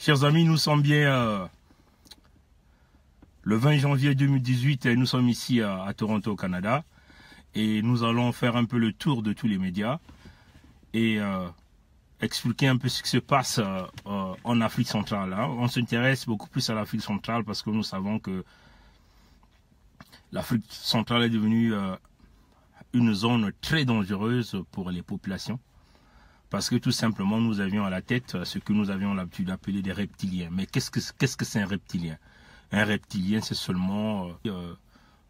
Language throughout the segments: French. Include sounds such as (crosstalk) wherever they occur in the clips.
Chers amis, nous sommes bien euh, le 20 janvier 2018 et nous sommes ici à, Toronto, au Canada. Et nous allons faire un peu le tour de tous les médias et euh, expliquer un peu ce qui se passe euh, en Afrique centrale. Hein. On s'intéresse beaucoup plus à l'Afrique centrale parce que nous savons que l'Afrique centrale est devenue une zone très dangereuse pour les populations parce que tout simplement nous avions à la tête euh, ce que nous avions l'habitude d'appeler des reptiliens. Mais qu'est-ce que c'est un reptilien Un reptilien, c'est seulement euh,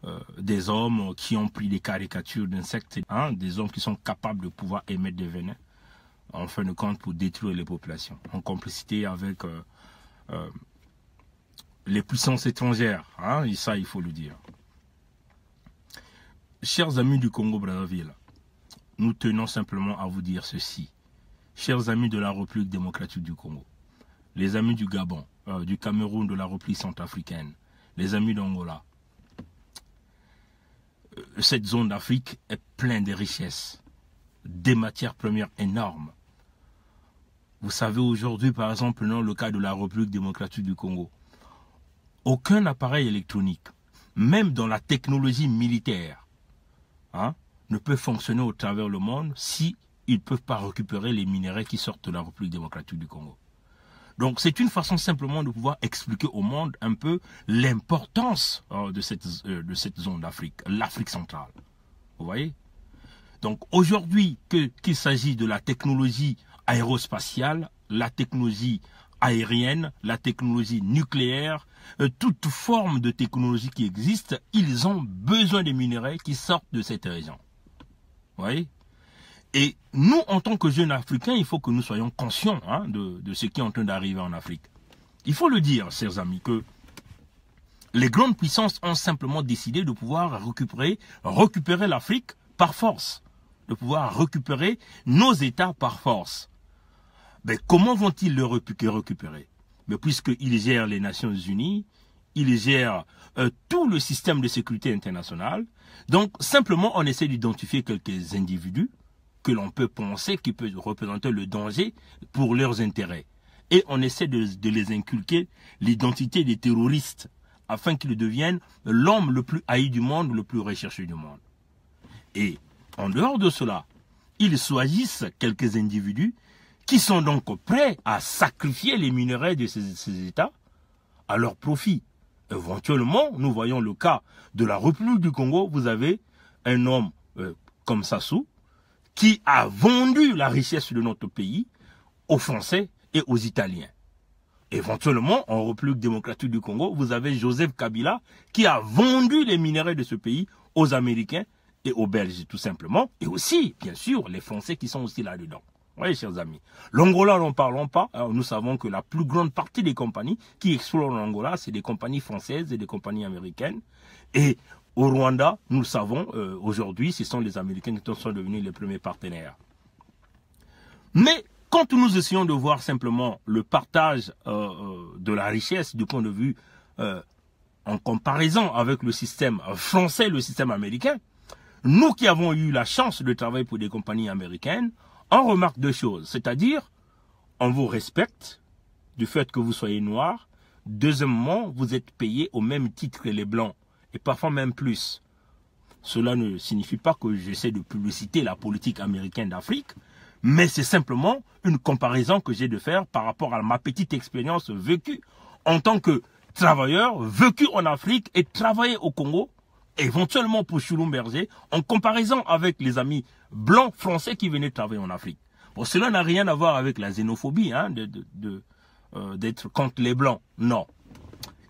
euh, des hommes qui ont pris des caricatures d'insectes, hein, des hommes qui sont capables de pouvoir émettre des venins, en fin de compte, pour détruire les populations, en complicité avec les puissances étrangères. Hein, et ça, il faut le dire. Chers amis du Congo-Brazzaville, nous tenons simplement à vous dire ceci. Chers amis de la République démocratique du Congo, les amis du Gabon, euh, du Cameroun, de la République centrafricaine, les amis d'Angola, euh, cette zone d'Afrique est pleine de richesses, des matières premières énormes. Vous savez aujourd'hui, par exemple, dans le cas de la République démocratique du Congo, aucun appareil électronique, même dans la technologie militaire, hein, ne peut fonctionner au travers le monde si ils ne peuvent pas récupérer les minéraux qui sortent de la République démocratique du Congo. Donc c'est une façon simplement de pouvoir expliquer au monde un peu l'importance euh, de cette, euh, de cette zone d'Afrique, l'Afrique centrale. Vous voyez Donc aujourd'hui, qu'il s'agit de la technologie aérospatiale, la technologie aérienne, la technologie nucléaire, euh, toute forme de technologie qui existe, ils ont besoin des minéraux qui sortent de cette région. Vous voyez et nous, en tant que jeunes Africains, il faut que nous soyons conscients hein, de, ce qui est en train d'arriver en Afrique. Il faut le dire, chers amis, que les grandes puissances ont simplement décidé de pouvoir récupérer, l'Afrique par force, de pouvoir récupérer nos États par force. Mais comment vont-ils le récupérer puisqu'ils gèrent les Nations Unies, ils gèrent euh, tout le système de sécurité internationale, donc simplement on essaie d'identifier quelques individus l'on peut penser qui peut représenter le danger pour leurs intérêts. Et on essaie de, les inculquer l'identité des terroristes afin qu'ils deviennent l'homme le plus haï du monde, le plus recherché du monde. Et en dehors de cela, ils choisissent quelques individus qui sont donc prêts à sacrifier les minerais de ces, États à leur profit. Éventuellement, nous voyons le cas de la République du Congo, vous avez un homme euh, comme Sassou, qui a vendu la richesse de notre pays aux Français et aux Italiens. Éventuellement, en République démocratique du Congo, vous avez Joseph Kabila qui a vendu les minéraux de ce pays aux Américains et aux Belges, tout simplement. Et aussi, bien sûr, les Français qui sont aussi là-dedans. Oui, chers amis. L'Angola, n'en parlons pas. nous savons que la plus grande partie des compagnies qui explorent l'Angola, c'est des compagnies françaises et des compagnies américaines. Et au Rwanda, nous le savons, euh, aujourd'hui, ce sont les Américains qui sont devenus les premiers partenaires. Mais quand nous essayons de voir simplement le partage euh, euh, de la richesse du point de vue en comparaison avec le système français, le système américain, nous qui avons eu la chance de travailler pour des compagnies américaines, on remarque deux choses. C'est-à-dire, on vous respecte du fait que vous soyez noir. Deuxièmement, vous êtes payé au même titre que les blancs et parfois même plus. Cela ne signifie pas que j'essaie de publiciter la politique américaine d'Afrique, mais c'est simplement une comparaison que j'ai de faire par rapport à ma petite expérience vécue en tant que travailleur, vécu en Afrique et travaillé au Congo, éventuellement pour Berger, en comparaison avec les amis blancs français qui venaient travailler en Afrique. Bon, cela n'a rien à voir avec la xénophobie, hein, de, euh, d'être contre les blancs. Non,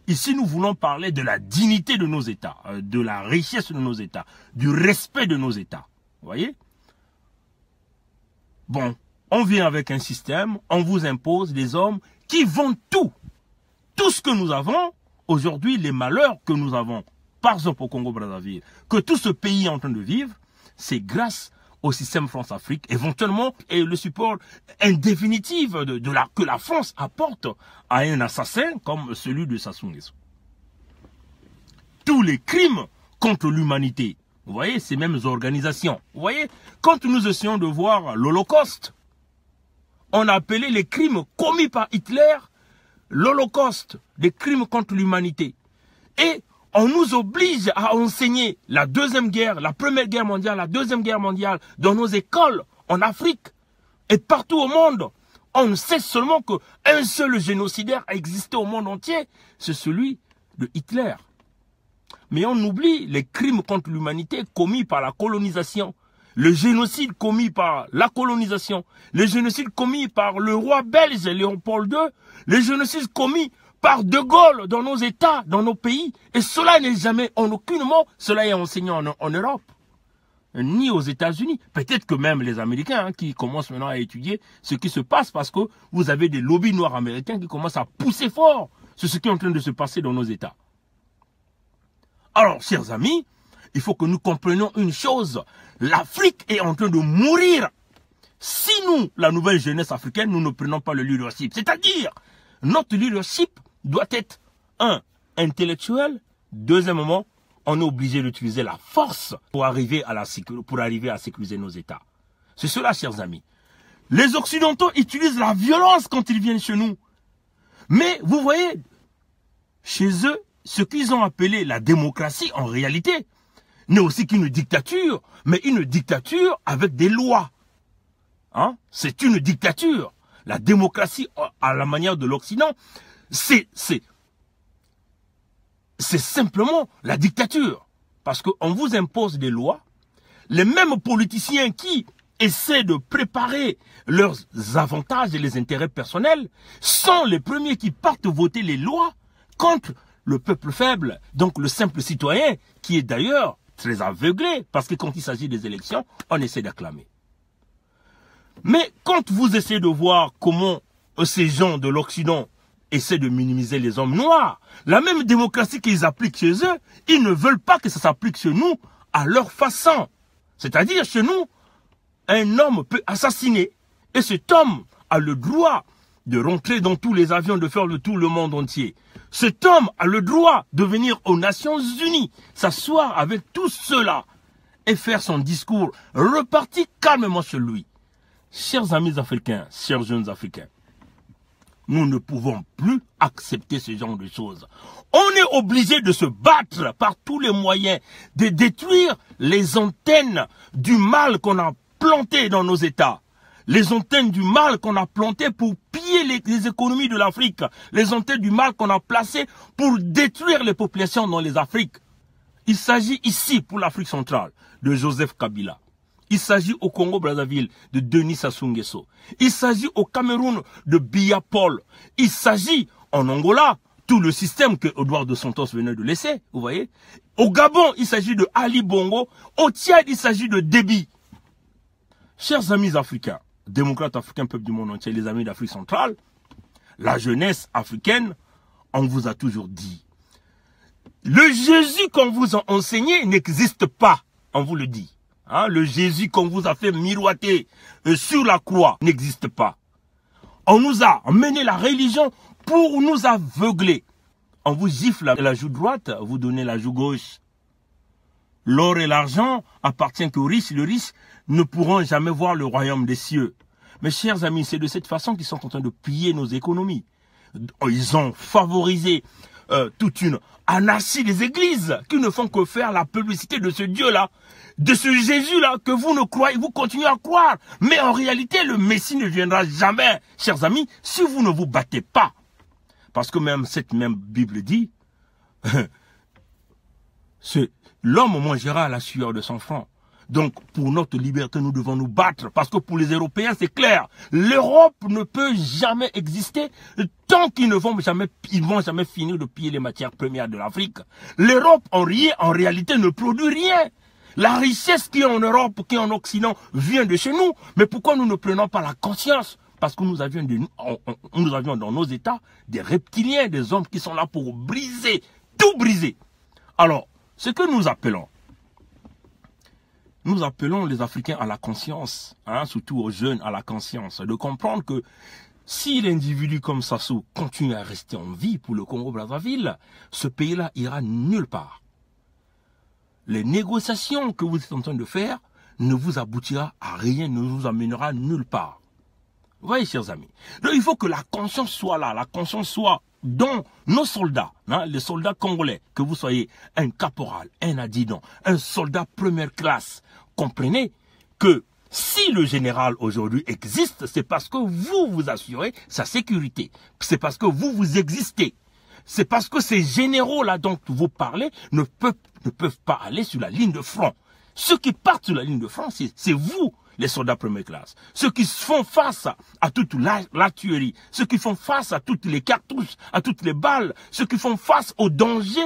Ici, nous voulons parler de la dignité de nos États, euh, de la richesse de nos États, du respect de nos États. Vous voyez Bon, on vient avec un système, on vous impose des hommes qui vont tout. Tout ce que nous avons, aujourd'hui, les malheurs que nous avons, par exemple au Congo-Brazzaville, que tout ce pays est en train de vivre, c'est grâce au système France-Afrique, éventuellement et le support indéfinitif de, la, que la France apporte à un assassin comme celui de Sassou Nguesso. Tous les crimes contre l'humanité, vous voyez, ces mêmes organisations, vous voyez, quand nous essayons de voir l'Holocauste, on appelé les crimes commis par Hitler l'Holocauste, des crimes contre l'humanité. Et on nous oblige à enseigner la Deuxième Guerre, la Première Guerre mondiale, la Deuxième Guerre mondiale dans nos écoles, en Afrique et partout au monde. On sait seulement qu'un seul génocidaire a existé au monde entier, c'est celui de Hitler. Mais on oublie les crimes contre l'humanité commis par la colonisation, le génocide commis par la colonisation, le génocide commis par le roi belge Léopold II, les génocides commis par De Gaulle dans nos États, dans nos pays. Et cela n'est jamais, en aucun moment, cela est enseigné en, Europe, ni aux États-Unis. Peut-être que même les Américains hein, qui commencent maintenant à étudier ce qui se passe parce que vous avez des lobbies noirs américains qui commencent à pousser fort sur ce qui est en train de se passer dans nos États. Alors, chers amis, il faut que nous comprenions une chose. L'Afrique est en train de mourir. Si nous, la nouvelle jeunesse africaine, nous ne prenons pas le leadership, c'est-à-dire notre leadership doit être, un, intellectuel, deuxièmement, on est obligé d'utiliser la force pour arriver à pour arriver à sécuriser nos États. C'est cela, chers amis. Les Occidentaux utilisent la violence quand ils viennent chez nous. Mais vous voyez, chez eux, ce qu'ils ont appelé la démocratie, en réalité, n'est aussi qu'une dictature, mais une dictature avec des lois. Hein? C'est une dictature. La démocratie, à la manière de l'Occident, c'est, c'est, c'est simplement la dictature. Parce qu'on vous impose des lois. Les mêmes politiciens qui essaient de préparer leurs avantages et les intérêts personnels sont les premiers qui partent voter les lois contre le peuple faible, donc le simple citoyen, qui est d'ailleurs très aveuglé, parce que quand il s'agit des élections, on essaie d'acclamer. Mais quand vous essayez de voir comment euh, ces gens de l'Occident essaie de minimiser les hommes noirs. La même démocratie qu'ils appliquent chez eux, ils ne veulent pas que ça s'applique chez nous à leur façon. C'est-à-dire chez nous, un homme peut assassiner et cet homme a le droit de rentrer dans tous les avions, de faire le tour le monde entier. Cet homme a le droit de venir aux Nations Unies, s'asseoir avec tous ceux-là et faire son discours, reparti calmement chez lui. Chers amis africains, chers jeunes africains, nous ne pouvons plus accepter ce genre de choses. On est obligé de se battre par tous les moyens, de détruire les antennes du mal qu'on a planté dans nos États. Les antennes du mal qu'on a planté pour piller les, les économies de l'Afrique. Les antennes du mal qu'on a placées pour détruire les populations dans les Afriques. Il s'agit ici, pour l'Afrique centrale, de Joseph Kabila. Il s'agit au Congo-Brazzaville de Denis Sassou Nguesso. Il s'agit au Cameroun de Biya Paul. Il s'agit en Angola, tout le système que Edouard de Santos venait de laisser, vous voyez. Au Gabon, il s'agit de Ali Bongo. Au Tchad, il s'agit de Déby. Chers amis africains, démocrates africains, peuple du monde entier, les amis d'Afrique centrale, la jeunesse africaine, on vous a toujours dit, le Jésus qu'on vous a enseigné n'existe pas, on vous le dit. Hein, le Jésus qu'on vous a fait miroiter euh, sur la croix n'existe pas. On nous a mené la religion pour nous aveugler. On vous gifle la joue droite, vous donnez la joue gauche. L'or et l'argent appartiennent qu'aux riches. Les riches ne pourront jamais voir le royaume des cieux. Mes chers amis, c'est de cette façon qu'ils sont en train de piller nos économies. Ils ont favorisé euh, toute une anarchie des églises qui ne font que faire la publicité de ce Dieu-là, de ce Jésus-là que vous ne croyez, vous continuez à croire. Mais en réalité, le Messie ne viendra jamais, chers amis, si vous ne vous battez pas. Parce que même cette même Bible dit, (laughs) l'homme mangera la sueur de son front. Donc, pour notre liberté, nous devons nous battre. Parce que pour les Européens, c'est clair. L'Europe ne peut jamais exister tant qu'ils ne vont jamais, ils vont jamais finir de piller les matières premières de l'Afrique. L'Europe, en, en réalité, ne produit rien. La richesse qui est en Europe, qui est en Occident, vient de chez nous. Mais pourquoi nous ne prenons pas la conscience parce que nous avions, nous avions dans nos États des reptiliens, des hommes qui sont là pour briser, tout briser. Alors, ce que nous appelons nous appelons les Africains à la conscience, hein, surtout aux jeunes à la conscience, de comprendre que si l'individu comme Sassou continue à rester en vie pour le Congo-Brazzaville, ce pays-là ira nulle part. Les négociations que vous êtes en train de faire ne vous aboutira à rien, ne vous amènera nulle part. Vous voyez, chers amis. il faut que la conscience soit là, la conscience soit dont nos soldats, hein, les soldats congolais, que vous soyez un caporal, un adjudant, un soldat première classe, comprenez que si le général aujourd'hui existe, c'est parce que vous vous assurez sa sécurité. C'est parce que vous vous existez. C'est parce que ces généraux-là dont vous parlez ne peuvent, ne peuvent pas aller sur la ligne de front. Ceux qui partent sur la ligne de front, c'est vous les soldats première classe. Ceux qui font face à toute la, tuerie, ceux qui font face à toutes les cartouches, à toutes les balles, ceux qui font face au danger.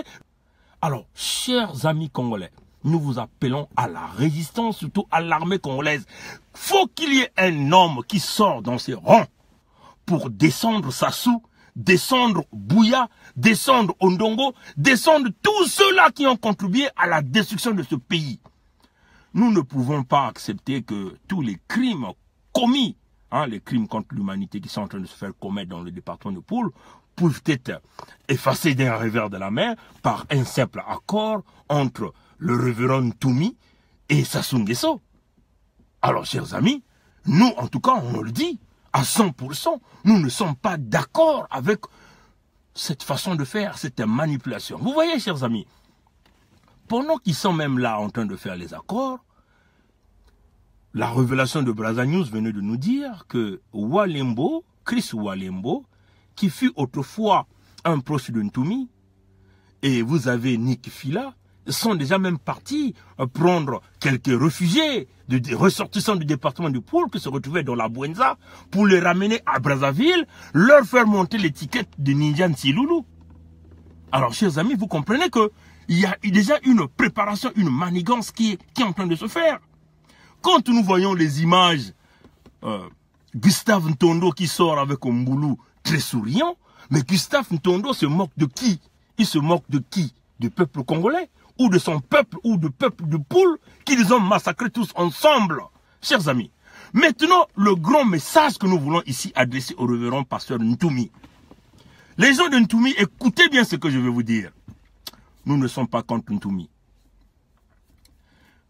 Alors, chers amis congolais, nous vous appelons à la résistance, surtout à l'armée congolaise. Faut qu'il y ait un homme qui sort dans ses rangs pour descendre Sassou, descendre Bouya, descendre Ondongo, descendre tous ceux-là qui ont contribué à la destruction de ce pays. Nous ne pouvons pas accepter que tous les crimes commis, hein, les crimes contre l'humanité qui sont en train de se faire commettre dans le département de Poule, puissent être effacés d'un revers de la mer par un simple accord entre le révérend Toumi et Sassou Nguesso. Alors, chers amis, nous, en tout cas, on le dit, à 100%, nous ne sommes pas d'accord avec cette façon de faire, cette manipulation. Vous voyez, chers amis, pendant qu'ils sont même là en train de faire les accords, la révélation de Braza News venait de nous dire que Walembo, Chris Walembo, qui fut autrefois un proche de Ntumi, et vous avez Nick Fila, sont déjà même partis prendre quelques réfugiés de, ressortissants du département du poule qui se retrouvaient dans la Buenza pour les ramener à Brazzaville, leur faire monter l'étiquette de Ninjan Siloulou. Alors, chers amis, vous comprenez que il y a déjà une préparation, une manigance qui est, qui est en train de se faire. Quand nous voyons les images, euh, Gustave Ntondo qui sort avec un boulot très souriant, mais Gustave Ntondo se moque de qui Il se moque de qui Du peuple congolais ou de son peuple ou du peuple de poule qu'ils ont massacré tous ensemble, chers amis. Maintenant, le grand message que nous voulons ici adresser au révérend pasteur Ntoumi. Les gens de Ntoumi, écoutez bien ce que je vais vous dire nous ne sommes pas contre Ntoumi.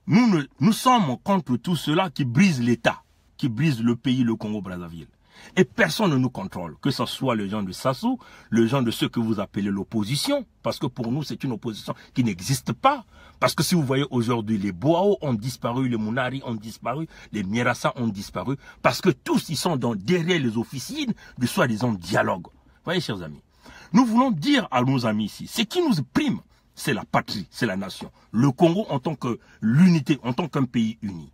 Nous, nous sommes contre tout cela qui brise l'État, qui brise le pays, le Congo-Brazzaville. Et personne ne nous contrôle, que ce soit les gens de Sassou, les gens de ceux que vous appelez l'opposition, parce que pour nous c'est une opposition qui n'existe pas. Parce que si vous voyez aujourd'hui, les Boao ont disparu, les Munari ont disparu, les Mirassa ont disparu, parce que tous ils sont derrière les officines de soi-disant dialogue. Vous voyez, chers amis, nous voulons dire à nos amis ici, ce qui nous prime, c'est la patrie, c'est la nation. Le Congo en tant que l'unité, en tant qu'un pays uni.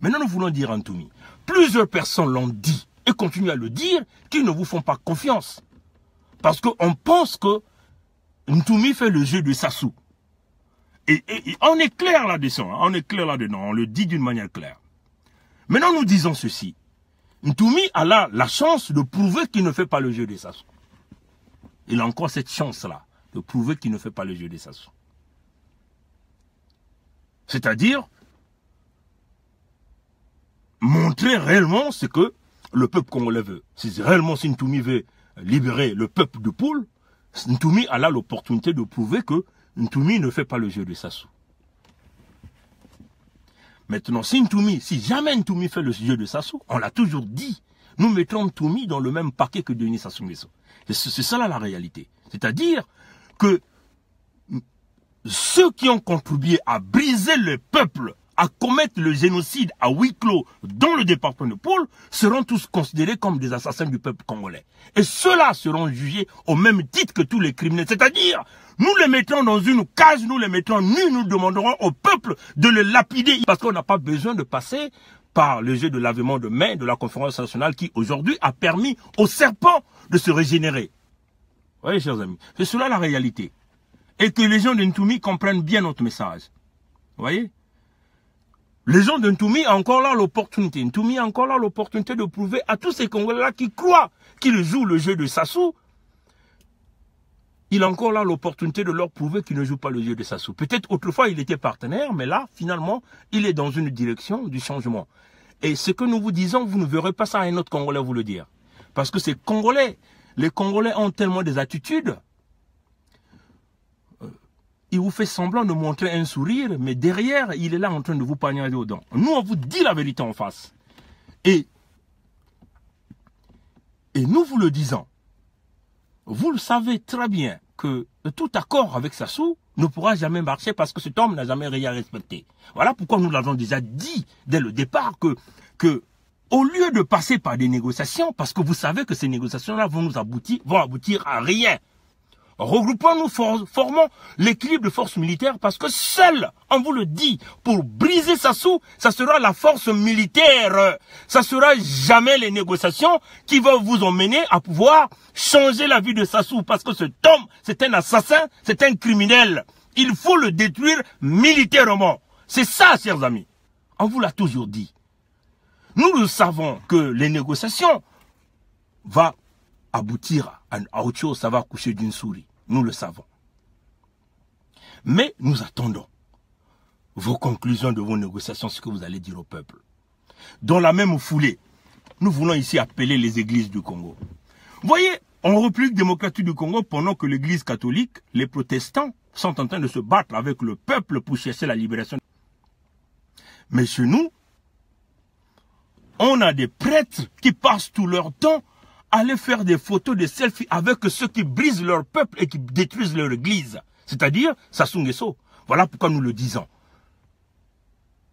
Maintenant, nous voulons dire, Ntumi. plusieurs personnes l'ont dit et continuent à le dire, qu'ils ne vous font pas confiance. Parce qu'on pense que Ntoumi fait le jeu de Sassou. Et, on est clair là-dedans, hein. on est clair là-dedans, on le dit d'une manière claire. Maintenant, nous disons ceci. Ntoumi a là la chance de prouver qu'il ne fait pas le jeu de Sassou. Il a encore cette chance-là de prouver qu'il ne fait pas le jeu de Sassou. C'est-à-dire montrer réellement ce que le peuple congolais veut. Si réellement si Ntoumi veut libérer le peuple de poule, Ntoumi a là l'opportunité de prouver que Ntoumi ne fait pas le jeu de Sassou. Maintenant, si Ntoumi, si jamais Ntoumi fait le jeu de Sassou, on l'a toujours dit, nous mettons Ntoumi dans le même paquet que Denis Sassou Nguesso. C'est cela la réalité. C'est-à-dire, que ceux qui ont contribué à briser le peuple, à commettre le génocide à huis clos dans le département de Pôle, seront tous considérés comme des assassins du peuple congolais. Et ceux-là seront jugés au même titre que tous les criminels. C'est-à-dire, nous les mettrons dans une cage, nous les mettrons nus, nous demanderons au peuple de les lapider. Parce qu'on n'a pas besoin de passer par le jeu de lavement de main de la conférence nationale qui aujourd'hui a permis aux serpent de se régénérer. Voyez, chers amis, c'est cela la réalité. Et que les gens de Ntoumi comprennent bien notre message. Vous voyez Les gens de Ntoumi ont encore là l'opportunité. Ntoumi a encore là l'opportunité de prouver à tous ces Congolais-là qui croient qu'ils jouent le jeu de Sassou, il a encore là l'opportunité de leur prouver qu'ils ne jouent pas le jeu de Sassou. Peut-être autrefois il était partenaire, mais là, finalement, il est dans une direction du changement. Et ce que nous vous disons, vous ne verrez pas ça à un autre Congolais vous le dire. Parce que ces Congolais les Congolais ont tellement des attitudes. Euh, il vous fait semblant de montrer un sourire, mais derrière, il est là en train de vous pagner aux dents. Nous, on vous dit la vérité en face. Et, et nous vous le disons. Vous le savez très bien que tout accord avec Sassou ne pourra jamais marcher parce que cet homme n'a jamais rien respecté. Voilà pourquoi nous l'avons déjà dit dès le départ que, que au lieu de passer par des négociations, parce que vous savez que ces négociations-là vont nous aboutir, vont aboutir à rien. Regroupons-nous, formons l'équilibre de force militaires parce que seul, on vous le dit, pour briser Sassou, ça sera la force militaire. Ça sera jamais les négociations qui vont vous emmener à pouvoir changer la vie de Sassou parce que ce homme, c'est un assassin, c'est un criminel. Il faut le détruire militairement. C'est ça, chers amis. On vous l'a toujours dit. Nous, savons que les négociations vont aboutir à autre chose, ça va coucher d'une souris. Nous le savons. Mais nous attendons vos conclusions de vos négociations, ce que vous allez dire au peuple. Dans la même foulée, nous voulons ici appeler les églises du Congo. Voyez, en République démocratique du Congo, pendant que l'église catholique, les protestants sont en train de se battre avec le peuple pour chercher la libération. Mais chez nous, on a des prêtres qui passent tout leur temps à aller faire des photos, de selfies avec ceux qui brisent leur peuple et qui détruisent leur église. C'est-à-dire Sassou Nguesso. Voilà pourquoi nous le disons.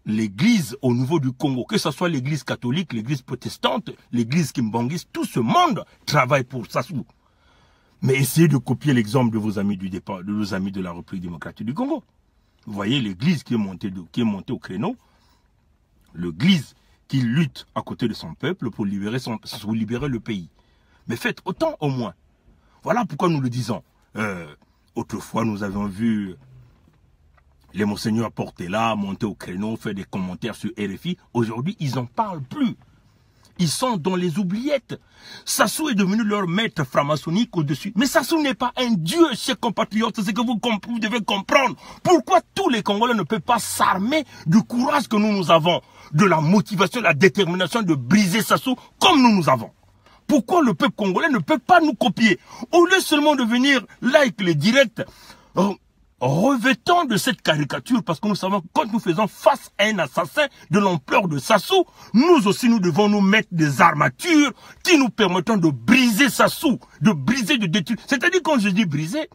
L'église au niveau du Congo, que ce soit l'église catholique, l'église protestante, l'église kimbanguiste, tout ce monde travaille pour Sassou. Mais essayez de copier l'exemple de vos amis du départ, de vos amis de la République démocratique du Congo. Vous voyez l'église qui est qui est montée au créneau, l'église qu'il lutte à côté de son peuple pour libérer, son, libérer le pays. Mais faites autant au moins. Voilà pourquoi nous le disons. Euh, autrefois, nous avons vu les monseigneurs porter là, monter au créneau, faire des commentaires sur RFI. Aujourd'hui, ils n'en parlent plus. Ils sont dans les oubliettes. Sassou est devenu leur maître franc-maçonnique au-dessus. Mais Sassou n'est pas un dieu, chers compatriotes. C'est ce que vous, vous devez comprendre. Pourquoi tous les Congolais ne peuvent pas s'armer du courage que nous, nous avons, de la motivation, de la détermination de briser Sassou comme nous, nous avons pourquoi le peuple congolais ne peut pas nous copier Au lieu seulement de venir like les directs, euh, revêtons de cette caricature parce que nous savons que quand nous faisons face à un assassin de l'ampleur de Sassou, nous aussi nous devons nous mettre des armatures qui nous permettent de briser Sassou, de briser, de détruire. C'est-à-dire quand je dis briser,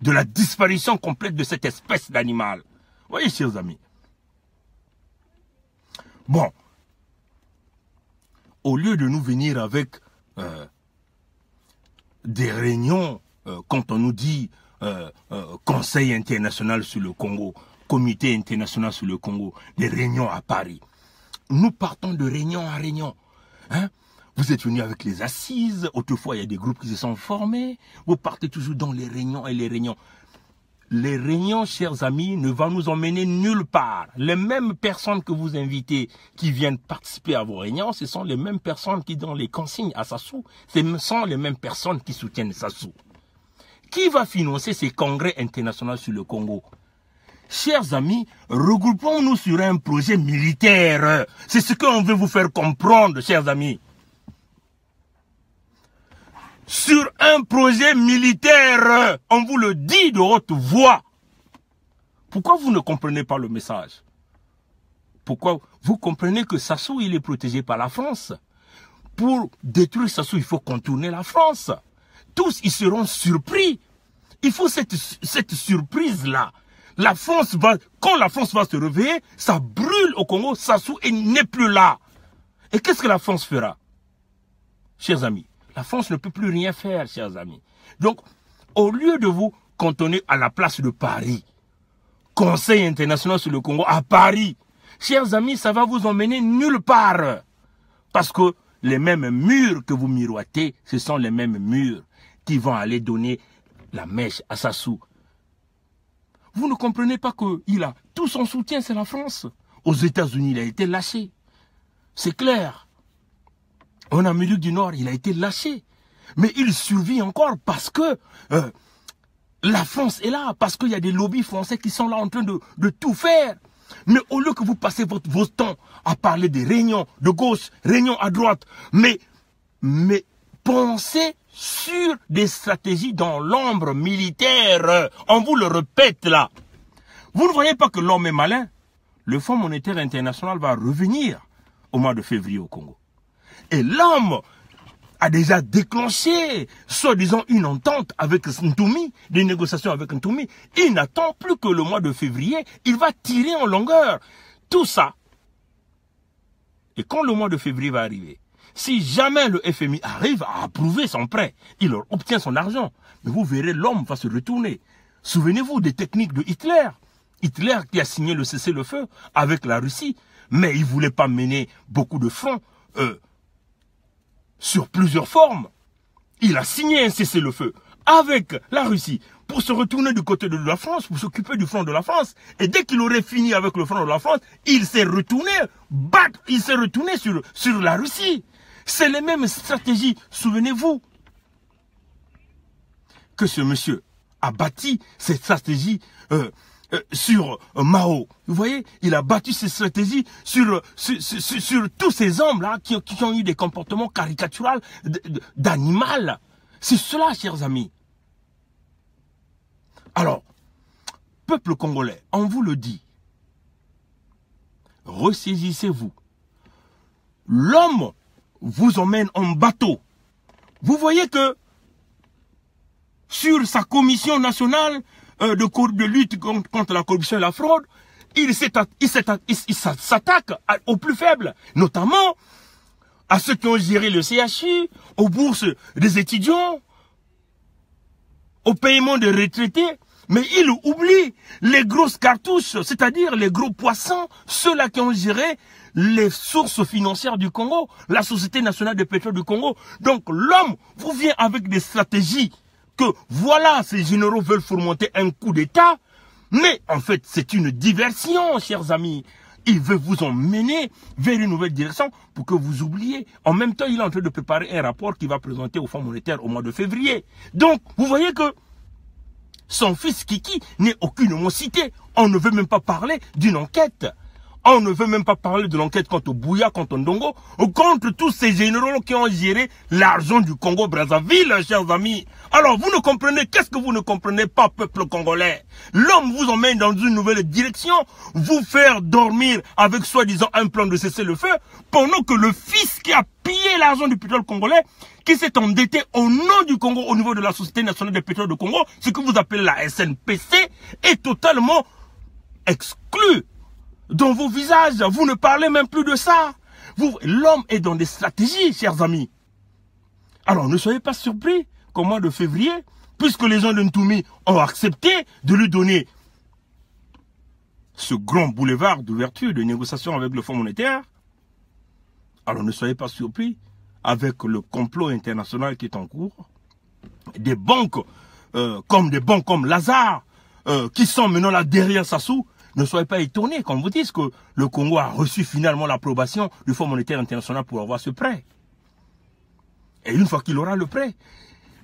de la disparition complète de cette espèce d'animal. Voyez, chers amis. Bon. Au lieu de nous venir avec euh, des réunions, euh, quand on nous dit euh, euh, Conseil international sur le Congo, Comité international sur le Congo, des réunions à Paris. Nous partons de réunion en réunion. Hein. Vous êtes venus avec les assises, autrefois il y a des groupes qui se sont formés, vous partez toujours dans les réunions et les réunions. Les réunions, chers amis, ne vont nous emmener nulle part. Les mêmes personnes que vous invitez qui viennent participer à vos réunions, ce sont les mêmes personnes qui donnent les consignes à Sassou. Ce sont les mêmes personnes qui soutiennent Sassou. Qui va financer ces congrès internationaux sur le Congo Chers amis, regroupons-nous sur un projet militaire. C'est ce qu'on veut vous faire comprendre, chers amis. Sur un projet militaire, on vous le dit de haute voix. Pourquoi vous ne comprenez pas le message Pourquoi Vous comprenez que Sassou, il est protégé par la France. Pour détruire Sassou, il faut contourner la France tous, ils seront surpris. Il faut cette, cette surprise-là. La France va, quand la France va se réveiller, ça brûle au Congo, ça et n'est plus là. Et qu'est-ce que la France fera Chers amis, la France ne peut plus rien faire, chers amis. Donc, au lieu de vous cantonner à la place de Paris, Conseil international sur le Congo à Paris, chers amis, ça va vous emmener nulle part. Parce que les mêmes murs que vous miroitez, ce sont les mêmes murs qui vont aller donner la mèche à Sassou. Vous ne comprenez pas qu'il a tout son soutien, c'est la France. Aux États-Unis, il a été lâché. C'est clair. En Amérique du Nord, il a été lâché. Mais il survit encore parce que euh, la France est là, parce qu'il y a des lobbies français qui sont là en train de, tout faire. Mais au lieu que vous passez votre, temps à parler des réunions de gauche, réunions à droite, mais, mais pensez sur des stratégies dans l'ombre militaire. On vous le répète là. Vous ne voyez pas que l'homme est malin Le Fonds monétaire international va revenir au mois de février au Congo. Et l'homme a déjà déclenché, soi-disant, une entente avec Ntoumi, des négociations avec Ntoumi. Il n'attend plus que le mois de février, il va tirer en longueur. Tout ça. Et quand le mois de février va arriver, si jamais le FMI arrive à approuver son prêt, il obtient son argent. Mais vous verrez, l'homme va se retourner. Souvenez-vous des techniques de Hitler. Hitler qui a signé le cessez-le-feu avec la Russie, mais il voulait pas mener beaucoup de fronts euh, sur plusieurs formes. Il a signé un cessez-le-feu avec la Russie pour se retourner du côté de la France, pour s'occuper du front de la France. Et dès qu'il aurait fini avec le front de la France, il s'est retourné, bat, il s'est retourné sur, sur la Russie. C'est les mêmes stratégies. Souvenez-vous que ce monsieur a bâti cette stratégie euh, euh, sur euh, Mao. Vous voyez, il a bâti ses stratégies sur, sur, tous ces hommes-là qui, qui, ont eu des comportements caricaturaux d'animal. C'est cela, chers amis. Alors, peuple congolais, on vous le dit, ressaisissez-vous. L'homme vous emmène en bateau. Vous voyez que sur sa commission nationale euh, de, lutte contre, la corruption et la fraude, il s'attaque aux plus faibles, notamment à ceux qui ont géré le CHU, aux bourses des étudiants, au paiement des retraités, mais il oublie les grosses cartouches, c'est-à-dire les gros poissons, ceux-là qui ont géré les sources financières du Congo, la Société nationale de pétrole du Congo. Donc l'homme vous vient avec des stratégies que voilà, ces généraux veulent fomenter un coup d'État, mais en fait c'est une diversion, chers amis. Il veut vous emmener vers une nouvelle direction pour que vous oubliez. En même temps, il est en train de préparer un rapport qu'il va présenter au Fonds monétaire au mois de février. Donc, vous voyez que son fils Kiki n'est aucune cité. On ne veut même pas parler d'une enquête. On ne veut même pas parler de l'enquête contre Bouya, contre Ndongo, contre tous ces généraux qui ont géré l'argent du Congo-Brazzaville, chers amis. Alors, vous ne comprenez, qu'est-ce que vous ne comprenez pas, peuple congolais L'homme vous emmène dans une nouvelle direction, vous faire dormir avec soi-disant un plan de cesser le feu, pendant que le fils qui a pillé l'argent du pétrole congolais, qui s'est endetté au nom du Congo au niveau de la Société Nationale des Pétroles de Congo, ce que vous appelez la SNPC, est totalement exclu dans vos visages. Vous ne parlez même plus de ça. L'homme est dans des stratégies, chers amis. Alors ne soyez pas surpris qu'au mois de février, puisque les gens de Ntoumi ont accepté de lui donner ce grand boulevard d'ouverture de négociation avec le Fonds monétaire, alors ne soyez pas surpris avec le complot international qui est en cours. Des banques euh, comme des banques comme Lazare, euh, qui sont maintenant là derrière Sassou, ne soyez pas étonnés quand vous dites que le Congo a reçu finalement l'approbation du Fonds monétaire international pour avoir ce prêt. Et une fois qu'il aura le prêt.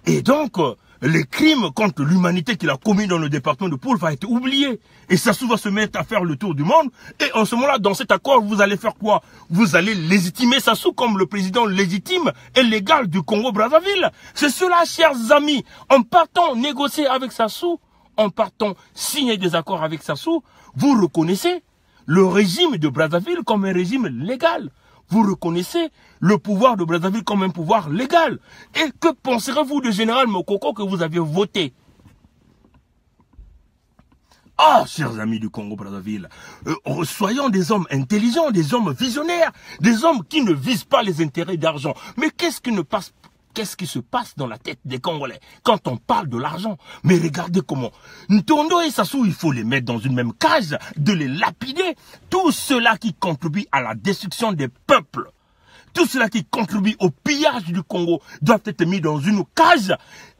Et donc, euh, les crimes contre l'humanité qu'il a commis dans le département de Poule va être oublié. Et Sassou va se mettre à faire le tour du monde. Et en ce moment-là, dans cet accord, vous allez faire quoi Vous allez légitimer Sassou comme le président légitime et légal du Congo-Brazzaville. C'est cela, chers amis. En partant négocier avec Sassou, en partant signer des accords avec Sassou, vous reconnaissez le régime de Brazzaville comme un régime légal. Vous reconnaissez le pouvoir de Brazzaville comme un pouvoir légal. Et que penserez-vous du général Mokoko que vous avez voté ah, chers amis du Congo-Brazzaville, euh, oh, soyons des hommes intelligents, des hommes visionnaires, des hommes qui ne visent pas les intérêts d'argent. Mais qu'est-ce qui ne passe qu'est-ce qui se passe dans la tête des Congolais quand on parle de l'argent. Mais regardez comment. Ntondo et Sassou, il faut les mettre dans une même cage, de les lapider. Tout cela qui contribue à la destruction des peuples, tout cela qui contribue au pillage du Congo doit être mis dans une cage.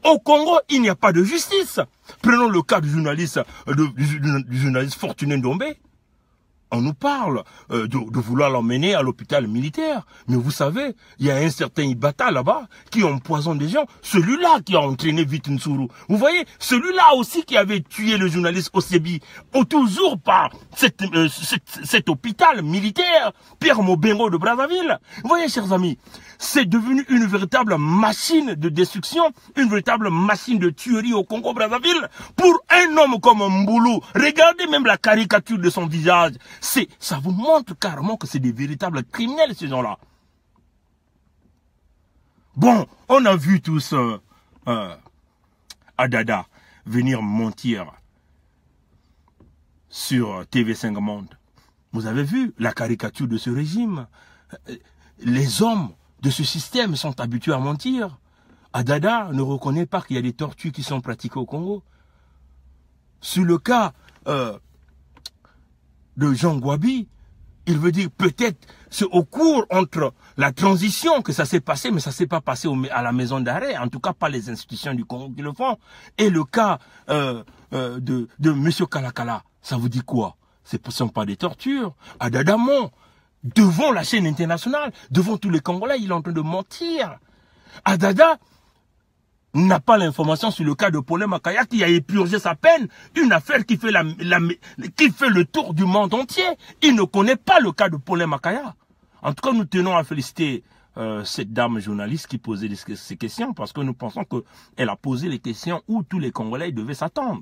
Au Congo, il n'y a pas de justice. Prenons le cas du journaliste, euh, journaliste Fortuné dombé on nous parle euh, de, vouloir l'emmener à l'hôpital militaire. Mais vous savez, il y a un certain Ibata là-bas qui empoisonne des gens. Celui-là qui a entraîné Vitensuru. Vous voyez, celui-là aussi qui avait tué le journaliste Osebi, au toujours par euh, cet hôpital militaire, Pierre Mobengo de Brazzaville. Vous voyez, chers amis, c'est devenu une véritable machine de destruction, une véritable machine de tuerie au Congo-Brazzaville. Pour un homme comme Mboulou, regardez même la caricature de son visage. C'est, ça vous montre carrément que c'est des véritables criminels, ces gens-là. Bon, on a vu tous euh, euh, Adada venir mentir sur TV5 Monde. Vous avez vu la caricature de ce régime. Euh, les hommes de ce système sont habitués à mentir. Adada ne reconnaît pas qu'il y a des tortures qui sont pratiquées au Congo. Sur le cas euh, de Jean Guabi, il veut dire peut-être c'est au cours entre la transition que ça s'est passé, mais ça s'est pas passé à la maison d'arrêt, en tout cas pas les institutions du Congo qui le font, et le cas euh, euh, de, de M. Kalakala. Ça vous dit quoi Ce ne sont pas des tortures. Adadamon, devant la chaîne internationale, devant tous les Congolais, il est en train de mentir. Adada n'a pas l'information sur le cas de Paulin Makaya qui a épurgé sa peine, une affaire qui fait, la, qui fait le tour du monde entier. Il ne connaît pas le cas de Paulin Makaya. En tout cas, nous tenons à féliciter euh, cette dame journaliste qui posait ces questions parce que nous pensons qu'elle a posé les questions où tous les Congolais devaient s'attendre.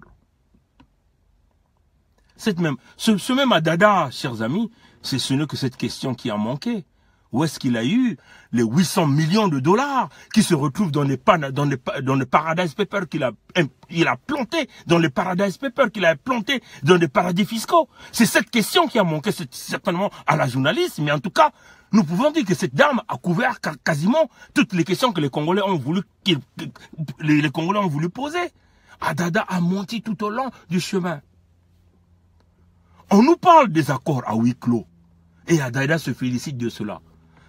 même, ce même Adada, chers amis, c'est ce n'est que cette question qui a manqué. Où est-ce qu'il a eu les 800 millions de dollars qui se retrouvent dans les, paradise papers qu'il a, il planté, dans les paradise papers qu'il a planté dans les paradis fiscaux C'est cette question qui a manqué certainement à la journaliste, mais en tout cas, nous pouvons dire que cette dame a couvert quasiment toutes les questions que les Congolais ont voulu, que les Congolais ont voulu poser. Adada a menti tout au long du chemin. On nous parle des accords à huis clos. Et Adaïda se félicite de cela.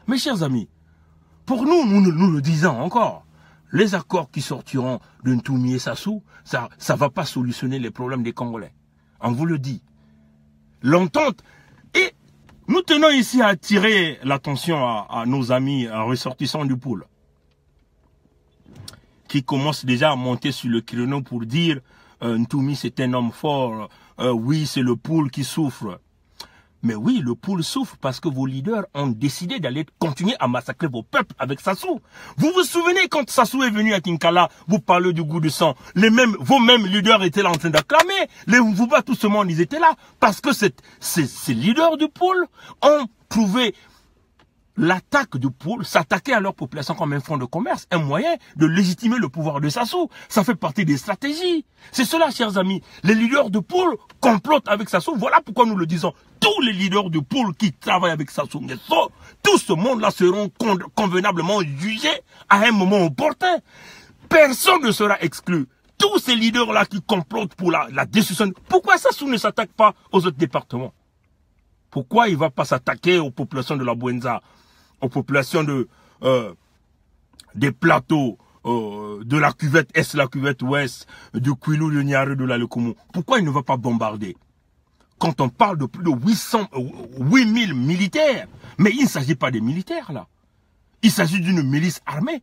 Mes chers amis, pour nous, nous, le disons encore, les accords qui sortiront de Ntoumi et Sassou, ça ne va pas solutionner les problèmes des Congolais. On vous le dit. L'entente, et nous tenons ici à attirer l'attention à, nos amis ressortissants du pôle, qui commencent déjà à monter sur le créneau pour dire euh, Ntoumi c'est un homme fort, euh, oui c'est le pôle qui souffre. Mais oui, le poule souffre parce que vos leaders ont décidé d'aller continuer à massacrer vos peuples avec Sassou. Vous vous souvenez quand Sassou est venu à Kinkala, vous parlez du goût du sang. Les mêmes, vos mêmes leaders étaient là en train d'acclamer. Les pas tout ce monde, ils étaient là. Parce que ces, leaders du pôle ont prouvé l'attaque de poule, s'attaquer à leur population comme un fonds de commerce, un moyen de légitimer le pouvoir de Sassou. Ça fait partie des stratégies. C'est cela, chers amis. Les leaders de poule complotent avec Sassou. Voilà pourquoi nous le disons. Tous les leaders de poule qui travaillent avec Sassou Nguesso, tout ce monde-là seront convenablement jugés à un moment opportun. Personne ne sera exclu tous ces leaders-là qui complotent pour la, la Pourquoi Sassou ne s'attaque pas aux autres départements Pourquoi il ne va pas s'attaquer aux populations de la Buenza aux populations de, euh, des plateaux, euh, de la cuvette Est, la cuvette Ouest, du Quilou, du Niare, de la Lekoumou. Pourquoi il ne va pas bombarder Quand on parle de plus de 800, 8000 euh, militaires, mais il ne s'agit pas des militaires là. Il s'agit d'une milice armée.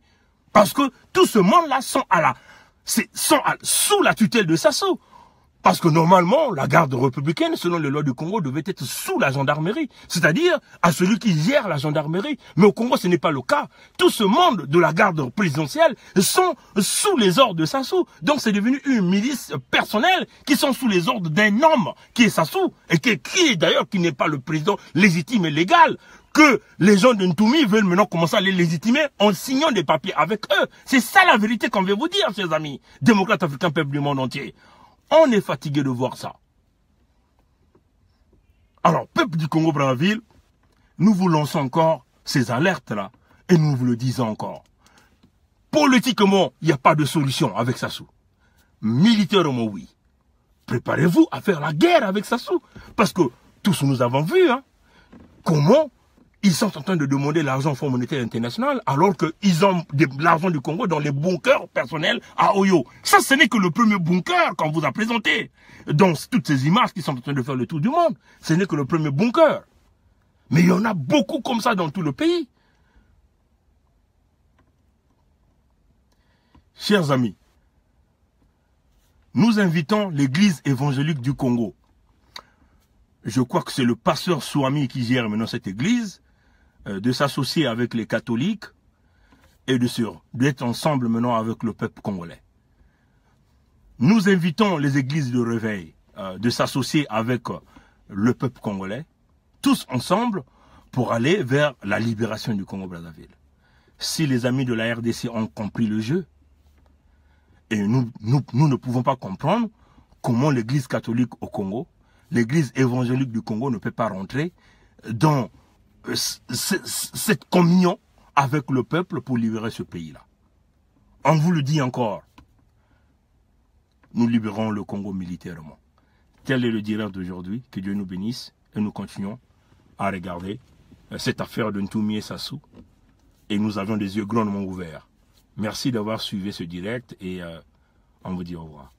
Parce que tout ce monde-là sont à la, sont sous la tutelle de Sassou. Parce que normalement, la garde républicaine, selon les lois du Congo, devait être sous la gendarmerie, c'est-à-dire à celui qui gère la gendarmerie. Mais au Congo, ce n'est pas le cas. Tout ce monde de la garde présidentielle sont sous les ordres de Sassou. Donc c'est devenu une milice personnelle qui sont sous les ordres d'un homme qui est Sassou, et qui, qui est d'ailleurs qui n'est pas le président légitime et légal que les gens de Ntoumi veulent maintenant commencer à les légitimer en signant des papiers avec eux. C'est ça la vérité qu'on veut vous dire, chers amis, démocrates africains, peuple du monde entier. On est fatigué de voir ça. Alors, peuple du Congo-Brazzaville, nous vous lançons encore ces alertes-là et nous vous le disons encore. Politiquement, il n'y a pas de solution avec Sassou. Militairement, oui. Préparez-vous à faire la guerre avec Sassou. Parce que tous nous avons vu hein, comment ils sont en train de demander l'argent au Fonds monétaire international alors qu'ils ont l'argent du Congo dans les bunkers personnels à Oyo. Ça, ce n'est que le premier bunker qu'on vous a présenté. Dans toutes ces images qui sont en train de faire le tour du monde, ce n'est que le premier bunker. Mais il y en a beaucoup comme ça dans tout le pays. Chers amis, nous invitons l'église évangélique du Congo. Je crois que c'est le pasteur Souami qui gère maintenant cette église euh, de s'associer avec les catholiques et de d'être ensemble maintenant avec le peuple congolais. Nous invitons les églises de réveil euh, de s'associer avec euh, le peuple congolais, tous ensemble, pour aller vers la libération du Congo-Brazzaville. Si les amis de la RDC ont compris le jeu, et nous, nous ne pouvons pas comprendre comment l'Église catholique au Congo, l'Église évangélique du Congo ne peut pas rentrer dans euh, cette communion avec le peuple pour libérer ce pays-là. On vous le dit encore. Nous libérons le Congo militairement. Tel est le direct d'aujourd'hui. Que Dieu nous bénisse et nous continuons à regarder euh, cette affaire de Ntoumi et Sassou. Et nous avons des yeux grandement ouverts. Merci d'avoir suivi ce direct et euh, on vous dit au revoir.